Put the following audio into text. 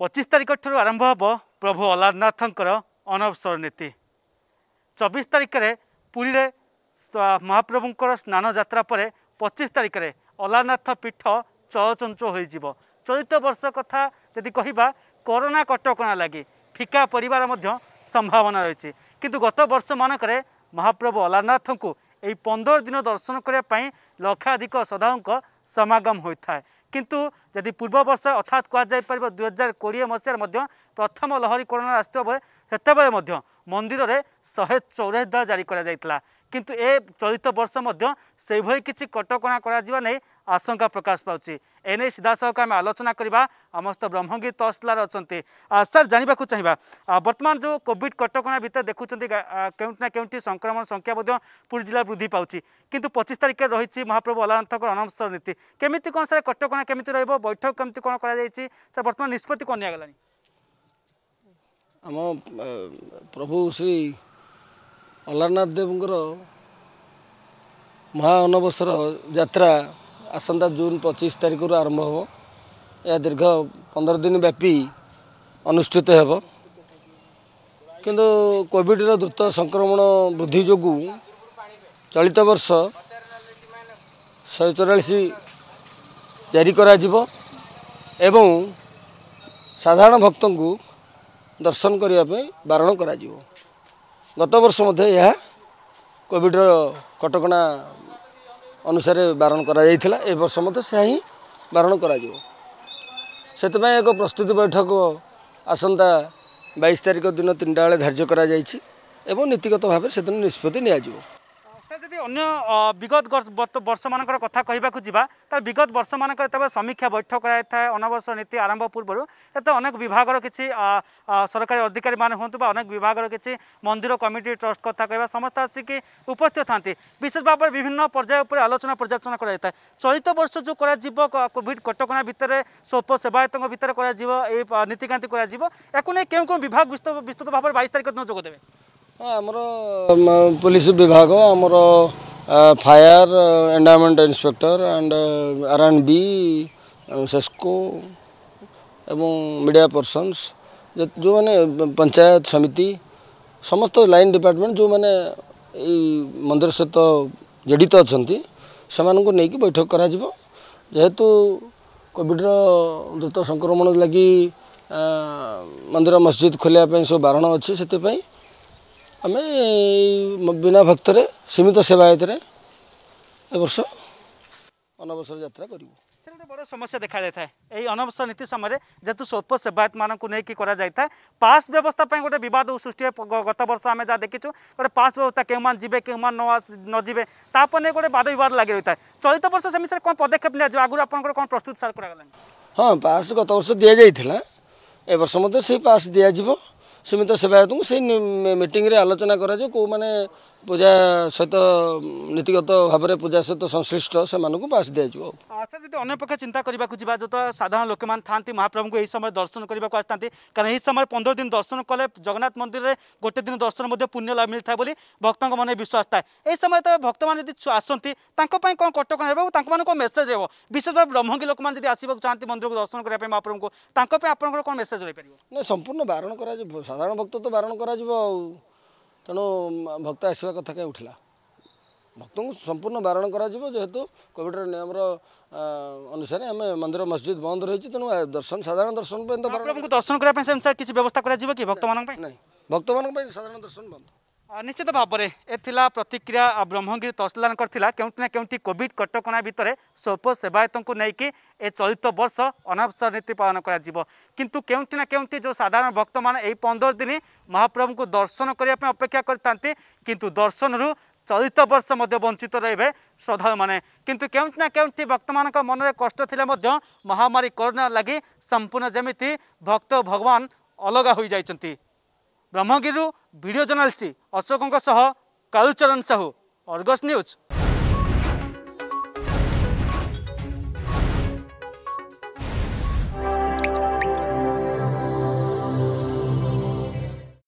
ପଚିଶ ତାରିଖ ଠାରୁ ଆରମ୍ଭ ହେବ ପ୍ରଭୁ ଅଲାରନାଥଙ୍କର ଅନବସର ନୀତି ଚବିଶ ତାରିଖରେ ପୁରୀରେ ମହାପ୍ରଭୁଙ୍କର ସ୍ନାନ ଯାତ୍ରା ପରେ ପଚିଶ ତାରିଖରେ ଅଲାରନାଥ ପୀଠ ଚଳଚଞ୍ଚ ହୋଇଯିବ ଚଳିତ ବର୍ଷ କଥା ଯଦି କହିବା କରୋନା କଟକଣା ଲାଗି ଫିକା ପରିବାର ମଧ୍ୟ ସମ୍ଭାବନା ରହିଛି କିନ୍ତୁ ଗତ ବର୍ଷମାନଙ୍କରେ ମହାପ୍ରଭୁ ଅଲାରନାଥଙ୍କୁ ଏହି ପନ୍ଦର ଦିନ ଦର୍ଶନ କରିବା ପାଇଁ ଲକ୍ଷାଧିକ ଶ୍ରଦ୍ଧାଳୁଙ୍କ ସମାଗମ ହୋଇଥାଏ কিন্তু যদি পূর্ব বর্ষ অর্থাৎ কুযাইপার দুই হাজার কোড়িয়ে মশার মধ্যে প্রথম লহরী করোনার আসিথ ସେତେବେଳେ ମଧ୍ୟ ମନ୍ଦିରରେ ଶହେ ଚଉରାଦ ଜାରି କରାଯାଇଥିଲା କିନ୍ତୁ ଏ ଚଳିତ ବର୍ଷ ମଧ୍ୟ ସେଭଳି କିଛି କଟକଣା କରାଯିବା ନେଇ ଆଶଙ୍କା ପ୍ରକାଶ ପାଉଛି ଏନେଇ ସିଧାସଳଖ ଆମେ ଆଲୋଚନା କରିବା ଆମସ୍ତ ବ୍ରହ୍ମଗିରି ତହସିଲାର ଅଛନ୍ତି ସାର୍ ଜାଣିବାକୁ ଚାହିଁବା ବର୍ତ୍ତମାନ ଯେଉଁ କୋଭିଡ଼ କଟକଣା ଭିତରେ ଦେଖୁଛନ୍ତି କେଉଁଠି ନା କେଉଁଠି ସଂକ୍ରମଣ ସଂଖ୍ୟା ମଧ୍ୟ ପୁରୀ ଜିଲ୍ଲା ବୃଦ୍ଧି ପାଉଛି କିନ୍ତୁ ପଚିଶ ତାରିଖରେ ରହିଛି ମହାପ୍ରଭୁ ଅଲାନନ୍ଥଙ୍କର ଅନବସର ନୀତି କେମିତି କ'ଣ ସାର୍ କଟକଣା କେମିତି ରହିବ ବୈଠକ କେମିତି କ'ଣ କରାଯାଇଛି ସାର୍ ବର୍ତ୍ତମାନ ନିଷ୍ପତ୍ତି କ'ଣ ନିଆଗଲାଣି ଆମ ପ୍ରଭୁ ଶ୍ରୀ ଅଲାରନାଥ ଦେବଙ୍କର ମହା ଅନବସର ଯାତ୍ରା ଆସନ୍ତା ଜୁନ୍ ପଚିଶ ତାରିଖରୁ ଆରମ୍ଭ ହେବ ଏହା ଦୀର୍ଘ ପନ୍ଦର ଦିନ ବ୍ୟାପୀ ଅନୁଷ୍ଠିତ ହେବ କିନ୍ତୁ କୋଭିଡ଼ର ଦ୍ରୁତ ସଂକ୍ରମଣ ବୃଦ୍ଧି ଯୋଗୁଁ ଚଳିତ ବର୍ଷ ଶହେ ଚଉରାଳିଶ ଜାରି କରାଯିବ ଏବଂ ସାଧାରଣ ଭକ୍ତଙ୍କୁ ଦର୍ଶନ କରିବା ପାଇଁ ବାରଣ କରାଯିବ ଗତବର୍ଷ ମଧ୍ୟ ଏହା କୋଭିଡ଼ର କଟକଣା ଅନୁସାରେ ବାରଣ କରାଯାଇଥିଲା ଏ ବର୍ଷ ମଧ୍ୟ ସେ ହିଁ ବାରଣ କରାଯିବ ସେଥିପାଇଁ ଏକ ପ୍ରସ୍ତୁତି ବୈଠକ ଆସନ୍ତା ବାଇଶ ତାରିଖ ଦିନ ତିନିଟା ବେଳେ ଧାର୍ଯ୍ୟ କରାଯାଇଛି ଏବଂ ନୀତିଗତ ଭାବରେ ସେଦିନ ନିଷ୍ପତ୍ତି ନିଆଯିବ ଯଦି ଅନ୍ୟ ବିଗତ ବର୍ଷମାନଙ୍କର କଥା କହିବାକୁ ଯିବା ତାହେଲେ ବିଗତ ବର୍ଷମାନଙ୍କରେ ଯେତେବେଳେ ସମୀକ୍ଷା ବୈଠକ କରାଯାଇଥାଏ ଅନବସର ନୀତି ଆରମ୍ଭ ପୂର୍ବରୁ ସେତେବେଳେ ଅନେକ ବିଭାଗର କିଛି ସରକାରୀ ଅଧିକାରୀମାନେ ହୁଅନ୍ତୁ ବା ଅନେକ ବିଭାଗର କିଛି ମନ୍ଦିର କମିଟି ଟ୍ରଷ୍ଟ କଥା କହିବା ସମସ୍ତେ ଆସିକି ଉପସ୍ଥିତ ଥାନ୍ତି ବିଶେଷ ଭାବରେ ବିଭିନ୍ନ ପର୍ଯ୍ୟାୟ ଉପରେ ଆଲୋଚନା ପର୍ଯ୍ୟାଲୋଚନା କରାଯାଇଥାଏ ଚଳିତ ବର୍ଷ ଯେଉଁ କରାଯିବ କୋଭିଡ଼ କଟକଣା ଭିତରେ ସ୍ୱଳ୍ପ ସେବାୟତଙ୍କ ଭିତରେ କରାଯିବ এই নীতিকান্তি করা যাক নেই কেউ কেউ বিভাগ বিস্তৃত ভাবে বাইশ তারিখ দিন যোগ দেবে हाँ आमर पुलिस विभाग आमर फायर एंडमेंट inspector and R and B CESCO एवं मीडिया पर्सनस जो मैंने पंचायत समिति समस्त लाइन डिपार्टमेंट जो मैंने मंदिर सहित जड़ित अच्छा से मानक बैठक करेतु कॉविड्र द्रुत संक्रमण लगी मंदिर मस्जिद खोलने सब बारण अच्छे से ଆମେ ବିନା ଭକ୍ତରେ ସୀମିତ ସେବାୟତରେ ଏ ବର୍ଷ ଅନବସର ଯାତ୍ରା बड़ समस्या देखा जाए है यही अनवसर नीति समय जेहतु स्वल्प सेवायत मानक नहीं कराई पास व्यवस्था गोटे बद सृष्टि गत वर्ष आम जहाँ देखीचु गोटे पास व्यवस्था क्यों मान जी क्यों मान नजे नहीं गोटे बद बद लगे रही है चलित वर्ष से मिसार कौन पदक्षेप निजी आगे आपंकर कौन प्रस्तुत सार कर हाँ पास गत वर्ष दि जाता ए वर्ष मत से पास दिज्व ସୀମିତ ସେବାୟତଙ୍କୁ ସେଇ ମିଟିଂରେ ଆଲୋଚନା କରାଯିବ କେଉଁମାନେ ପୂଜା ସହିତ ନୀତିଗତ ଭାବରେ ପୂଜା ସହିତ ସଂଶ୍ଳିଷ୍ଟ ସେମାନଙ୍କୁ ପାସ୍ ଦିଆଯିବ ସାର୍ ଯଦି ଅନ୍ୟ ପକ୍ଷ ଚିନ୍ତା କରିବାକୁ ଯିବା ଯତ ସାଧାରଣ ଲୋକମାନେ ଥାନ୍ତି ମହାପ୍ରଭୁଙ୍କୁ ଏହି ସମୟରେ ଦର୍ଶନ କରିବାକୁ ଆସିଥାନ୍ତି କାରଣ ଏହି ସମୟରେ ପନ୍ଦର ଦିନ ଦର୍ଶନ କଲେ ଜଗନ୍ନାଥ ମନ୍ଦିରରେ ଗୋଟେ ଦିନ ଦର୍ଶନ ମଧ୍ୟ ପୁଣ୍ୟ ଲାଭ ମିଳିଥାଏ ବୋଲି ଭକ୍ତଙ୍କ ମନେ ବିଶ୍ୱାସ ଥାଏ ଏହି ସମୟରେ ତ ଭକ୍ତମାନେ ଯଦି ଆସନ୍ତି ତାଙ୍କ ପାଇଁ କ'ଣ କଟକଣା ହେବ ତାଙ୍କମାନଙ୍କୁ କ'ଣ ମେସେଜ୍ ହେବ ବିଶେଷ ଭାବେ ବ୍ରହ୍ମଙ୍ଗୀ ଲୋକମାନେ ଯଦି ଆସିବାକୁ ଚାହାନ୍ତି ମନ୍ଦିରକୁ ଦର୍ଶନ କରିବା ପାଇଁ ମହାପ୍ରଭୁଙ୍କୁ ତାଙ୍କ ପାଇଁ ଆପଣଙ୍କର କ'ଣ ମେସେଜ୍ ରହିପାରିବ ନା ସମ୍ପୂର୍ଣ୍ଣ ବାରଣ କରାଯିବ ସାଧାରଣ ଭକ୍ତ ତ ବାରଣ କରାଯିବ ଆଉ ତେଣୁ ଭକ୍ତ ଆସିବା କଥା କାହିଁ ଉଠିଲା ଭକ୍ତଙ୍କୁ ସମ୍ପୂର୍ଣ୍ଣ ବାରଣ କରାଯିବ ଯେହେତୁ କୋଭିଡ଼ର ନିୟମର ଅନୁସାରେ ଆମେ ମନ୍ଦିର ମସଜିଦ୍ ବନ୍ଦ ରହିଛି ତେଣୁ ଦର୍ଶନ ସାଧାରଣ ଦର୍ଶନ ପାଇଁ ତ ଦର୍ଶନ କରିବା ପାଇଁ କିଛି ବ୍ୟବସ୍ଥା କରାଯିବ କି ଭକ୍ତମାନଙ୍କ ପାଇଁ ନାହିଁ ଭକ୍ତମାନଙ୍କ ପାଇଁ ସାଧାରଣ ଦର୍ଶନ ବନ୍ଦ ନିଶ୍ଚିତ ଭାବରେ ଏ ଥିଲା ପ୍ରତିକ୍ରିୟା ବ୍ରହ୍ମଗିରି ତହସିଲଦାରଙ୍କର ଥିଲା କେଉଁଠି ନା କେଉଁଠି କୋଭିଡ଼ କଟକଣା ଭିତରେ ସ୍ୱଳ୍ପ ସେବାୟତଙ୍କୁ ନେଇକି ଏ ଚଳିତ ବର୍ଷ ଅନାବସର ନୀତି ପାଳନ କରାଯିବ କିନ୍ତୁ କେଉଁଠି ନା କେଉଁଠି ଯେଉଁ ସାଧାରଣ ଭକ୍ତମାନେ ଏହି ପନ୍ଦର ଦିନ ମହାପ୍ରଭୁଙ୍କୁ ଦର୍ଶନ କରିବା ପାଇଁ ଅପେକ୍ଷା କରିଥାନ୍ତି କିନ୍ତୁ ଦର୍ଶନରୁ চলিত বর্ষ মধ্যে বঞ্চিত রহবে শ্রদ্ধালু মানে কিন্তু কেউটি না কেউটি ভক্ত মান মনরে কষ্ট লে মহামারী করোনা লাগি সম্পূর্ণ যেমি ভক্ত ভগবান অলগা হয়ে যাই Brahmagiri video journalist Ashok Kaluchar Sahu Argus news